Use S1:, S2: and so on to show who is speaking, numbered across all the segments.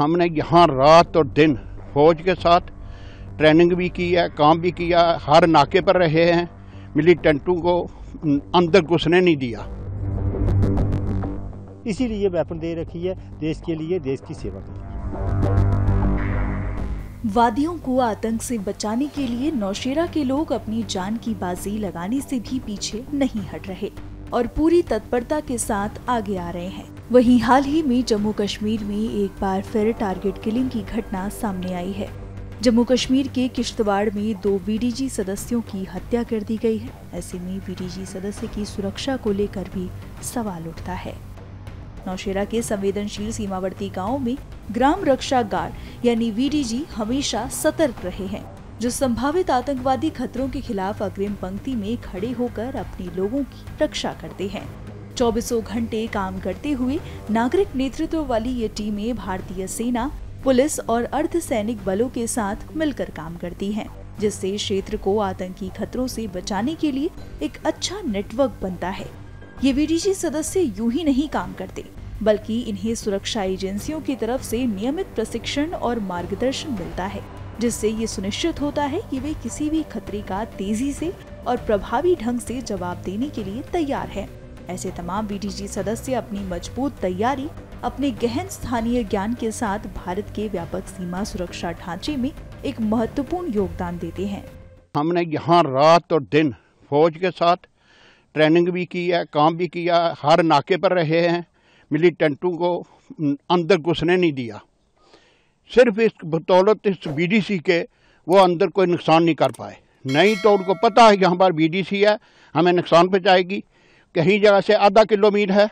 S1: हमने यहाँ रात और दिन फौज के साथ ट्रेनिंग भी की है काम भी किया हर नाके पर रहे हैं मिलिटेंटों को अंदर घुसने नहीं दिया
S2: इसीलिए वेपन दे रखी है देश के लिए देश की सेवा के लिए
S3: वादियों को आतंक से बचाने के लिए नौशेरा के लोग अपनी जान की बाजी लगाने से भी पीछे नहीं हट रहे और पूरी तत्परता के साथ आगे आ रहे हैं वहीं हाल ही में जम्मू कश्मीर में एक बार फिर टारगेट किलिंग की घटना सामने आई है जम्मू कश्मीर के किश्तवाड़ में दो बीडीजी सदस्यों की हत्या कर दी गई है ऐसे में बीडीजी सदस्य की सुरक्षा को लेकर भी सवाल उठता है नौशेरा के संवेदनशील सीमावर्ती गांव में ग्राम रक्षा गार्ड यानी वीडीजी हमेशा सतर्क रहे हैं जो संभावित आतंकवादी खतरों के खिलाफ अग्रिम पंक्ति में खड़े होकर अपने लोगों की रक्षा करते हैं चौबीसों घंटे काम करते हुए नागरिक नेतृत्व वाली ये टीमें भारतीय सेना पुलिस और अर्धसैनिक बलों के साथ मिलकर काम करती हैं, जिससे क्षेत्र को आतंकी खतरों से बचाने के लिए एक अच्छा नेटवर्क बनता है ये वीडीजी सदस्य यूं ही नहीं काम करते बल्कि इन्हें सुरक्षा एजेंसियों की तरफ से नियमित प्रशिक्षण और मार्गदर्शन मिलता है जिससे ये सुनिश्चित होता है कि वे किसी भी खतरे का तेजी से और प्रभावी ढंग से जवाब देने के लिए तैयार हैं। ऐसे तमाम बी सदस्य अपनी मजबूत तैयारी अपने गहन स्थानीय ज्ञान के साथ भारत के व्यापक सीमा सुरक्षा ढांचे में एक महत्वपूर्ण योगदान देते हैं
S1: हमने यहाँ रात और दिन फौज के साथ ट्रेनिंग भी की है काम भी किया हर नाके पर रहे हैं मिलिटेंटों को अं, अंदर घुसने नहीं दिया सिर्फ इस बदौलत इस बीडीसी के वो अंदर कोई नुकसान नहीं कर पाए नहीं तो उनको पता है कि डी बीडीसी है हमें नुकसान पहुँचाएगी कहीं जगह से आधा किलोमीटर है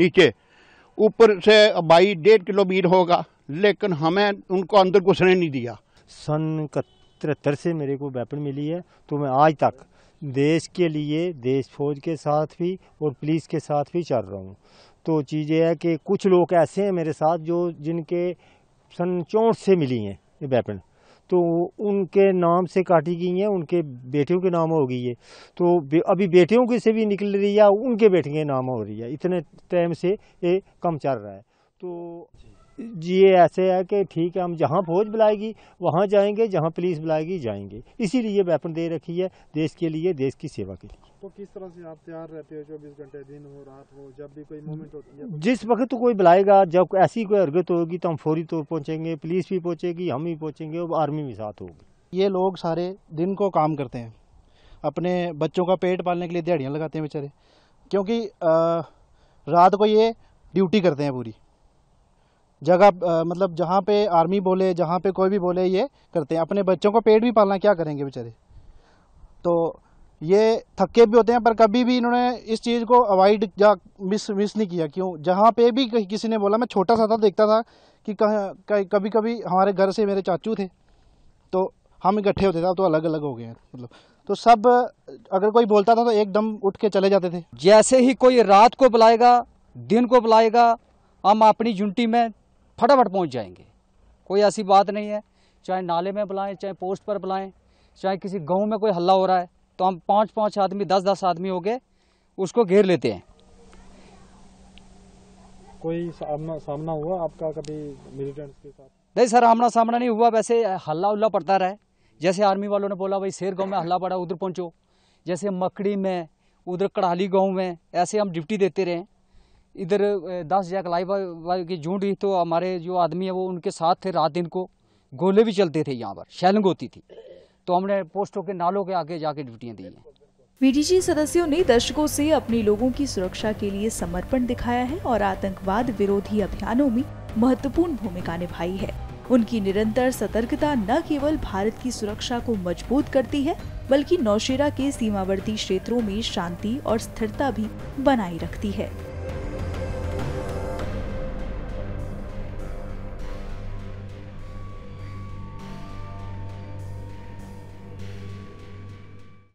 S1: नीचे ऊपर से बाई डेढ़ किलोमीटर होगा लेकिन हमें उनको अंदर घुसने नहीं दिया
S2: सन तिहत्तर से मेरे को वेपन मिली है तो मैं आज तक देश के लिए देश फौज के साथ भी और पुलिस के साथ भी चल रहा हूँ तो चीज़ ये है कि कुछ लोग ऐसे हैं मेरे साथ जो जिनके सन चौंठ से मिली हैं ये वेपन तो उनके नाम से काटी गई हैं उनके बेटियों के नाम हो गई है तो अभी बेटियों के से भी निकल रही है उनके बेटियों के नाम हो रही है इतने टाइम से ये कम चल रहा है तो ये ऐसे है कि ठीक है हम जहाँ फौज बुलाएगी वहाँ जाएंगे जहाँ पुलिस बुलाएगी जाएंगे इसीलिए वेपन दे रखी है देश के लिए देश की सेवा के लिए
S4: तो किस तरह से आप तैयार रहते हो चौबीस घंटे दिन हो
S2: रात हो जब भी कोई मूवमेंट होती है जिस वक्त कोई बुलाएगा जब ऐसी कोई हरकत होगी तो हम फौरी तौर पहुँचेंगे पुलिस भी पहुँचेगी हम भी पहुँचेंगे और आर्मी भी साथ होगी ये लोग सारे दिन को
S4: काम करते हैं अपने बच्चों का पेट पालने के लिए दिहाड़ियाँ लगाते हैं बेचारे क्योंकि रात को ये ड्यूटी करते हैं पूरी जगह मतलब जहाँ पे आर्मी बोले जहाँ पे कोई भी बोले ये करते हैं अपने बच्चों को पेट भी पालना क्या करेंगे बेचारे तो ये थके भी होते हैं पर कभी भी इन्होंने इस चीज़ को अवॉइड या मिस मिस नहीं किया क्यों जहाँ पे भी किसी ने बोला मैं छोटा सा था देखता था कि कह, कभी कभी हमारे घर से मेरे चाचू थे तो हम इकट्ठे होते थे तो अलग अलग हो गए हैं मतलब तो सब अगर कोई बोलता था तो एकदम उठ के चले जाते थे
S5: जैसे ही कोई रात को बुलाएगा दिन को बुलाएगा हम अपनी यूनिटी में फटाफट पहुँच जाएंगे कोई ऐसी बात नहीं है चाहे नाले में बुलाएं चाहे पोस्ट पर बुलाएं चाहे किसी गांव में कोई हल्ला हो रहा है तो हम पाँच पाँच आदमी दस दस आदमी हो गए उसको घेर लेते हैं
S4: कोई सामना सामना हुआ आपका कभी मिलिटेंट्स के साथ
S5: नहीं सर आमना सामना नहीं हुआ वैसे हल्ला उल्ला पड़ता रहा जैसे आर्मी वालों ने बोला भाई शेर गाँव में हल्ला पड़ा उधर पहुँचो जैसे मकड़ी में उधर कड़ाली गाँव में ऐसे हम ड्यूटी देते रहे इधर दस जैक लाइव की झूठ रही तो हमारे जो आदमी है वो उनके साथ थे रात दिन को गोले भी चलते थे यहाँ पर शैलिंग होती थी तो हमने पोस्टों के नालों के आगे जाके ड्यूटियाँ दी हैं
S3: वीडीजी सदस्यों ने दर्शकों से अपने लोगों की सुरक्षा के लिए समर्पण दिखाया है और आतंकवाद विरोधी अभियानों में महत्वपूर्ण भूमिका निभाई है उनकी निरंतर सतर्कता न केवल भारत की सुरक्षा को मजबूत करती है बल्कि नौशेरा के सीमावर्ती क्षेत्रों में शांति और स्थिरता भी बनाए रखती है